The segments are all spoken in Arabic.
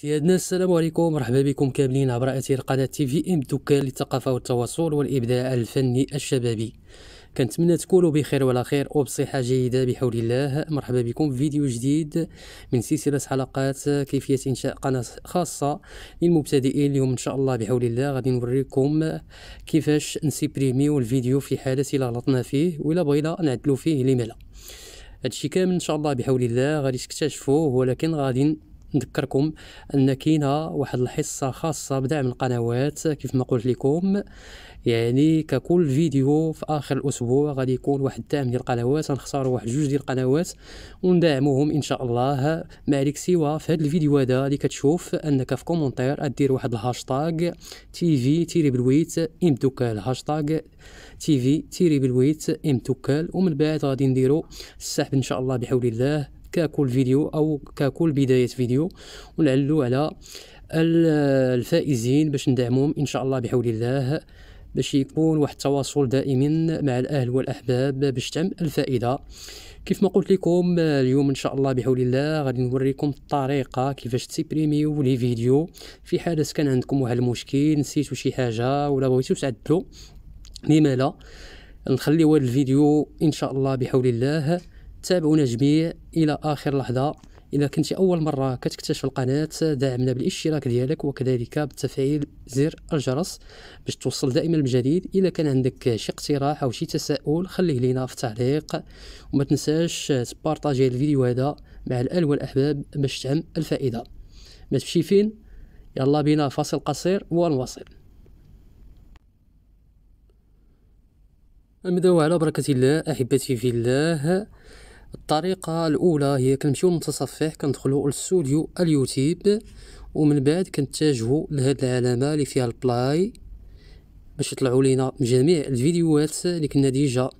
سيادنا السلام عليكم مرحبا بكم كاملين عبر اثير قناه تي في ام دكان للثقافه والتواصل والابداع الفني الشبابي كنتمنى تكونوا بخير وعلى خير وبصحه جيده بحول الله مرحبا بكم في فيديو جديد من سلسله حلقات كيفيه انشاء قناه خاصه للمبتدئين اليوم ان شاء الله بحول الله غادي نوريكم كيفاش نسيبريميو الفيديو في حاله الا غلطنا فيه ولا بغينا نعدلو فيه لملا هادشي كامل ان شاء الله بحول الله غادي تكتشفوه ولكن غادي نذكركم ان كاينه واحد الحصه خاصه بدعم القنوات كيف ما قلت لكم يعني ككل فيديو في اخر الاسبوع غادي يكون واحد الدعم ديال القنوات غنختاروا واحد جوج ديال القنوات وندعموهم ان شاء الله ما عليك سوا في هذا الفيديو هذا اللي كتشوف انك في كومونتير ادير واحد الهاشتاغ تي في تيري بالويت ام توكال هاشتاغ تي في تيري بالويت ام توكال ومن بعد غادي نديرو السحب ان شاء الله بحول الله ككل فيديو او ككل بدايه فيديو ونعلو على الفائزين باش ندعمهم ان شاء الله بحول الله باش يكون واحد التواصل دائم مع الاهل والاحباب باش تعم الفائده كيف ما قلت لكم اليوم ان شاء الله بحول الله غادي نوريكم الطريقه كيفاش تسيبريميو لي فيديو في حال كان عندكم واحد المشكل نسيتو شي حاجه ولا بغيتو تعدلو لما لا نخليو هذا الفيديو ان شاء الله بحول الله تابعونا جميع الى اخر لحظه اذا كنت اول مره كتكتشف القناه دعمنا بالاشتراك ديالك وكذلك بتفعيل زر الجرس باش توصل دائما بالجديد اذا كان عندك شي اقتراح او شي تساؤل خليه لينا في التعليق وما تنساش تبارطاجي الفيديو هذا مع الال والاحباب باش تعم الفائده ما تمشي فين يلا بينا فاصل قصير ونواصل نبداو على بركه الله احبتي في الله الطريقه الاولى هي كنمشيو للمتصفح كندخلو للاستوديو اليوتيوب ومن بعد كنتجهو لهاد العلامه اللي فيها البلاي باش يطلعو لينا جميع الفيديوهات اللي كنا ديجا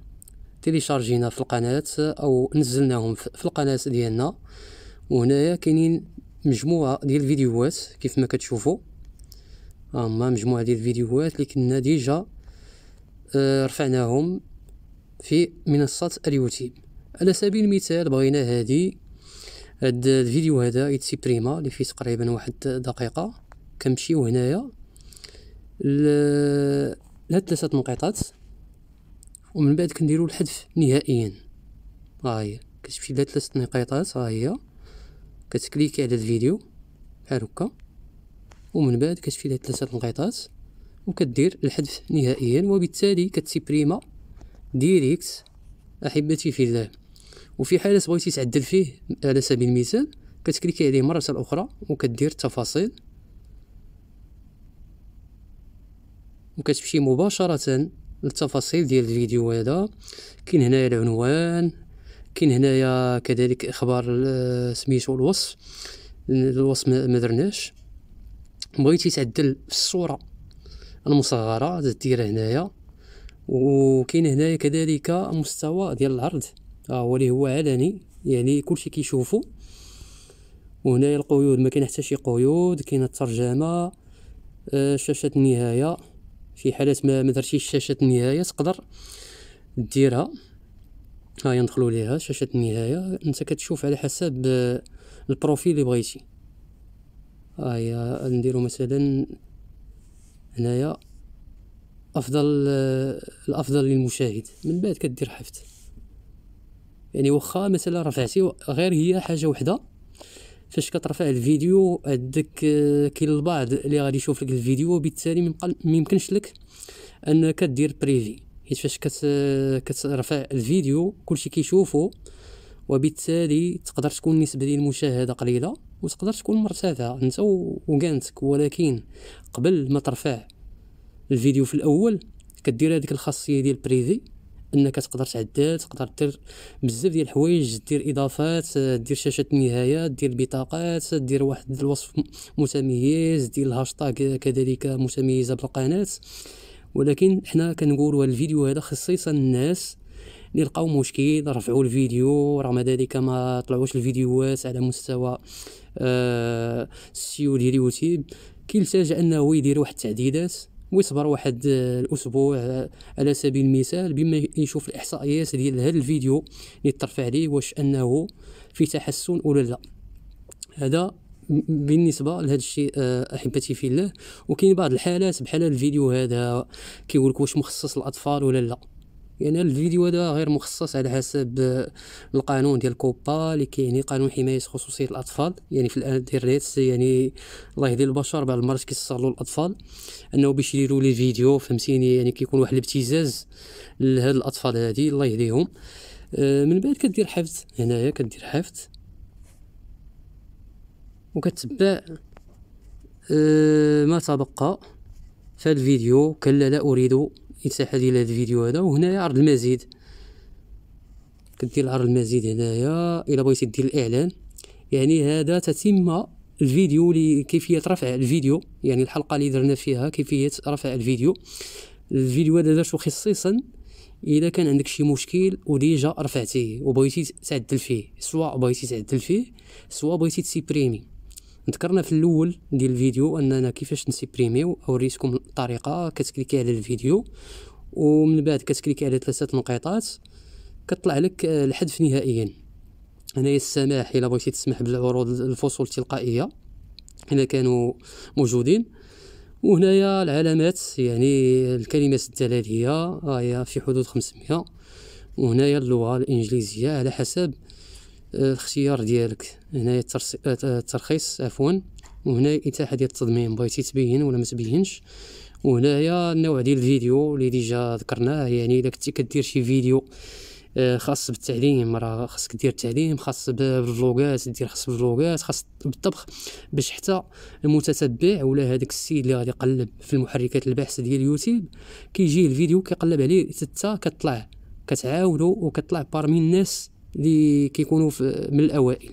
تيليشارجينا في القناه او نزلناهم في القناه ديالنا وهنايا كاينين مجموعه ديال الفيديوهات كيف ما كتشوفو هما مجموعه ديال الفيديوهات اللي كنا ديجا آه، رفعناهم في منصه اليوتيوب على سبيل المثال بغينا هادي هاد الفيديو هذا يتسيبريما اللي فيه تقريبا واحد دقيقة كنمشيو هنايا لهاد ثلاثة نقيطات ومن بعد كنديرو الحذف نهائيا ها هي كتمشي لهاد ثلاثة نقيطات ها هي كتكليكي على الفيديو بحال هكا ومن بعد كتمشي لهاد ثلاثة نقيطات وكدير الحذف نهائيا وبالتالي كتسيبريما ديريكت احبتي في الله وفي حاله بغيتي تعدل فيه على سبيل المثال كتكليكي عليه مرة أخرى وكدير التفاصيل وكتمشي مباشرة للتفاصيل ديال الفيديو هذا كاين هنايا العنوان كاين هنايا كذلك اخبار سميتو الوصف الوصف ما درناش بغيتي تعدل في الصوره المصغره ديرها هنايا وكاين هنايا كذلك مستوى ديال العرض هو آه، اللي هو علني يعني كلشي كيشوفو وهنايا القيود ما كاين حتى شي قيود كاين الترجمه آه شاشه النهايه في حاله ما ما درتيش شاشه النهايه تقدر ديرها هاي ندخلو ليها شاشه النهايه انت كتشوف على حسب آه، البروفيل اللي بغيتي ها آه نديرو مثلا هنايا افضل آه، الافضل للمشاهد من بعد كدير حفظ يعني واخا مثلا رفعتي غير هي حاجه وحده فاش كترفع الفيديو عندك آه، كاين البعض اللي غادي يشوف لك الفيديو وبالتالي ميمكنش لك انك دير بريفي حيت فاش كترفع الفيديو كلشي كيشوفو وبالتالي تقدر تكون نسبه ديال المشاهده قليله وتقدر تكون مرتفعه انت وكانتك ولكن قبل ما ترفع الفيديو في الاول كدير هذيك الخاصيه ديال بريفي انك تقدر تعدل تقدر دير بزاف ديال الحوايج دير اضافات دير شاشه النهايه دير بطاقات دير واحد الوصف متميز دير الهاشتاغ كذلك متميزه بالقناه ولكن حنا كنقولوا الفيديو هذا خصيصا الناس اللي لقاو مشكل رفعوا الفيديو رغم ذلك ما طلعوش الفيديوهات على مستوى آه السيو ديال اليوتيوب كيلتاج انه يدير واحد التعديلات ويصبر واحد الاسبوع على سبيل المثال بما يشوف الاحصائيات ديال هذا الفيديو اللي ترفع ليه واش انه في تحسن ولا لا هذا بالنسبه لهذا الشيء آه، احبتي في الله وكاين بعض الحالات بحال الفيديو هذا كيقول لك واش مخصص للاطفال ولا لا يعني الفيديو هذا غير مخصص على حسب القانون ديال كوبا اللي كيعني قانون حمايه خصوصيه الاطفال يعني في الانترنت يعني الله يهدي البشر بعض المرات كيستغلوا الاطفال انه باش يديروا لي فيديو فهمتيني يعني كيكون واحد الابتزاز لهاد الاطفال هادي الله يهديهم آه، من بعد كدير حفظ هنايا كدير حفظ وكتبع آه، ما تبقى في الفيديو كلا لا اريد الساحه ديال هذا الفيديو هذا وهنايا عرض المزيد كدير عرض المزيد هنايا الا بغيتي دير الاعلان يعني هذا تتم الفيديو لكيفيه رفع الفيديو يعني الحلقه اللي درنا فيها كيفيه رفع الفيديو الفيديو هذا درتو خصيصا اذا كان عندك شي مشكل وديجا رفعتيه وبغيتي تعدل فيه سواء بغيتي تعدل فيه سواء بغيتي تسيبريمي ذكرنا في الاول ديال الفيديو اننا كيفاش نسيبريميو اوريتكم الطريقه كتكليكي على الفيديو ومن بعد كتكليكي على ثلاثه نقيطات كطلع لك آه، الحذف نهائيا هنايا السماح الا بغيتي تسمح بالعروض الفصول التلقائيه الا كانوا موجودين وهنايا العلامات يعني الكلمات الدلاليه هي آه، في حدود 500 وهنايا اللغه الانجليزيه على حسب الاختيار ديالك هنايا الترخيص عفوا وهنا الاتاحه ديال التضمين بغيتي تبين ولا ما تبينش وهنايا النوع ديال الفيديو اللي ديجا ذكرناه يعني الا كنتي كدير شي فيديو آه، خاص بالتعليم راه خاصك دير التعليم خاص بالفلوغات دير خاص بالفلوغات خاص بالطبخ باش حتى المتتبع ولا هذاك السيد اللي غادي يقلب في المحركات البحث ديال اليوتيوب كيجي الفيديو كيقلب عليه حتى كتطلع كتعاودو وكتطلع بارمي الناس اللي كيكونوا من الاوائل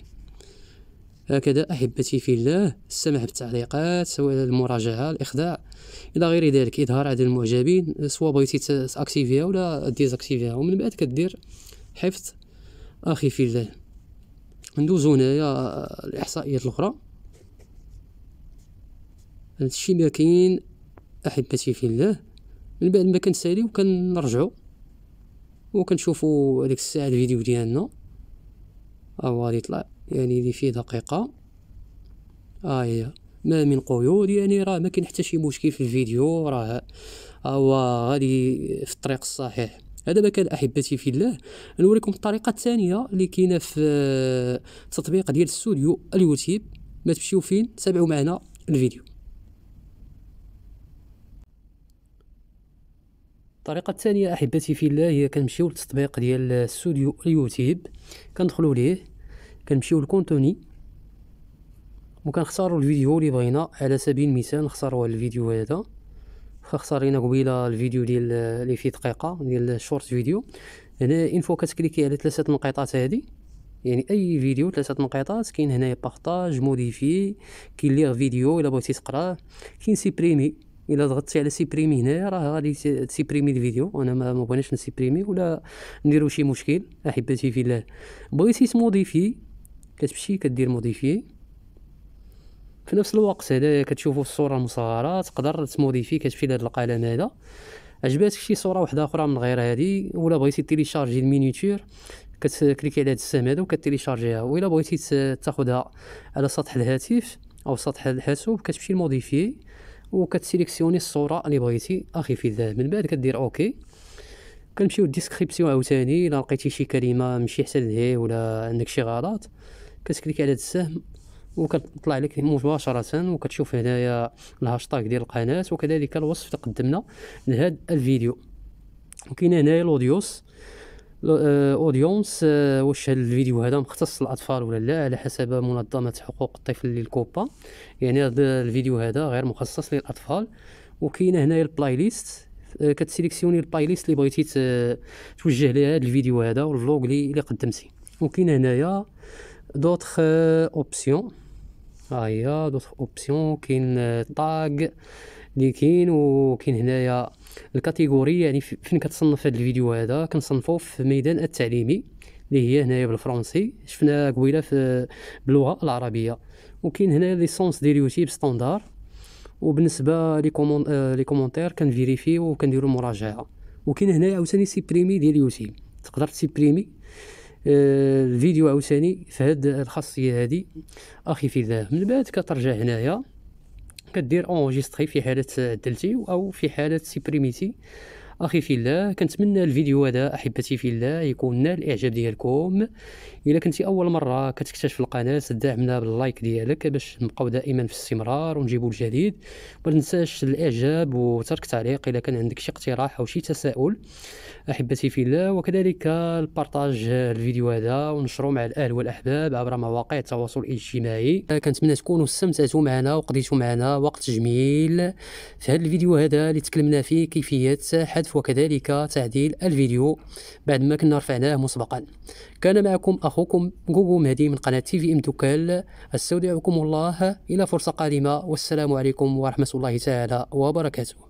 هكذا احبتي في الله السماح بالتعليقات سواء المراجعه الاخضاع الى غير ذلك اظهار عدد المعجبين سواء بغيتي تاكتيفيها ولا ديزاكتيفيها ومن بعد كدير حفظ اخي في الله ندوزو هنايا الاحصائيات الاخرى هادشي ما كاين احبتي في الله من بعد ما كنساليو كنرجعو وكنشوفوا ديك الساعة الفيديو ديالنا هو غادي يطلع يعني اللي فيه دقيقة ها آه، هي ما من قيود يعني راه ما كاين حتى شي مشكل في الفيديو راه هو غادي في الطريق الصحيح هذا ما كان احبتي في الله نوريكم الطريقه الثانيه اللي كاينه في آه، التطبيق ديال الاستوديو اليوتيوب ما تمشيو فين تابعوا معنا الفيديو الطريقه الثانيه احبتي في الله هي كنمشيو للتطبيق ديال الاستوديو اليوتيوب كندخلوا ليه كنمشيو للكونتوني وكنختاروا الفيديو اللي بغينا على سبيل المثال نختاروا الفيديو هذا خسرينا قبيله الفيديو ديال اللي فيه دقيقه ديال الشورت فيديو هنا يعني انفو كتكليكي على ثلاثه نقيطات هذه يعني اي فيديو ثلاثه نقيطات كاين هنايا بارطاج موديفي كاين لير فيديو الا بغيتي تقراه كاين سيبريمي الا ضغطتي على سيبريمي هنايا راه غادي سيبريمي الفيديو وانا ما بغيناش نسيبريمي ولا نديرو شي مشكل احبتي في الله بغيتي تموديفي كتمشي كدير موديفي في نفس الوقت هذا كتشوفوا الصوره المصغره تقدر تموديفي كتمشي لهاد القلم هذا عجباتك شي صوره واحده اخرى من غير هذه ولا بغيتي تيليشارجي المينيتور كتكليكي على هذا السهم هذا وكتيليشارجيها ولا بغيتي تاخذها على سطح الهاتف او سطح الحاسوب كتمشي لموديفي وكتسيليكسيوني الصوره اللي بغيتي اخي في ذهب من بعد كدير اوكي كنمشيو للديسكريبسيون عاوتاني الا لقيتي شي كلمه ماشي حسن لهي ولا عندك شي غلط كتكليك على هاد السهم وكتطلع لك مباشره وكتشوف هنايا الهاشتاغ ديال القناه وكذلك الوصف اللي قدمنا لهذا الفيديو وكاين هنايا لوديوس اوديونس euh, euh, واش هاد الفيديو هذا مختص للاطفال ولا لا على حسب منظمه حقوق الطفل للكوبا يعني هذا الفيديو هذا غير مخصص للاطفال وكاينه هنايا البلاي آه، ليست كتسيليكسيوني البلاي ليست اللي بغيتي توجه ليها هذا الفيديو هذا والفلوغ اللي اللي قدمتي وكاين هنايا دوطخ اوبسيون ها هي دوطخ اوبسيون كاين طاق آه، اللي كاين وكاين هنايا الكاتيجوري يعني فين كتصنف هذا الفيديو هذا كنصنفو في الميدان التعليمي اللي هي هنايا بالفرنسي شفنا قبيله في باللغه العربيه وكاين هنايا ليسونس ديال يوتيوب ستاندار وبالنسبه لي كومون آه، لي كومونتير كنفيريفي وكنديروا مراجعه وكاين هنايا عاوتاني سيبريمي ديال يوتيوب تقدر تسيبريمي آه، الفيديو عاوتاني في هاد الخاصيه هادي اخي في ذا من بعد كترجع هنايا كدير اونجيستري في حاله دلتي او في حاله سيبريميتي اخي في الله كنتمنى الفيديو هذا احبتي في الله يكون نال الاعجاب ديالكم الا كنتي اول مره كتكتشف القناه دعمنا باللايك ديالك باش نبقاو دائما في الاستمرار ونجيبوا الجديد ما تنساش الاعجاب وترك تعليق الا كان عندك شي اقتراح او شي تساؤل احبتي في الله وكذلك البارطاج الفيديو هذا ونشرو مع الاهل والاحباب عبر مواقع التواصل الاجتماعي كنتمنى تكونوا استمتعتوا معنا وقضيتوا معنا وقت جميل في هذا الفيديو هذا اللي تكلمنا فيه كيفيه حد الهاتف وكذلك تعديل الفيديو بعد ما كنا رفعناه مسبقا كان معكم أخوكم جوجو مهدي من قناة تي في ام دوكال استودعكم الله إلى فرصة قادمة والسلام عليكم ورحمة الله تعالى وبركاته